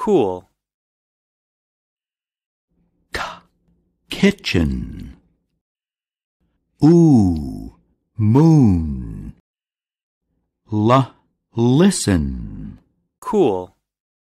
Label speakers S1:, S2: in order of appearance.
S1: cool. K kitchen. Ooh, moon. L listen. Cool.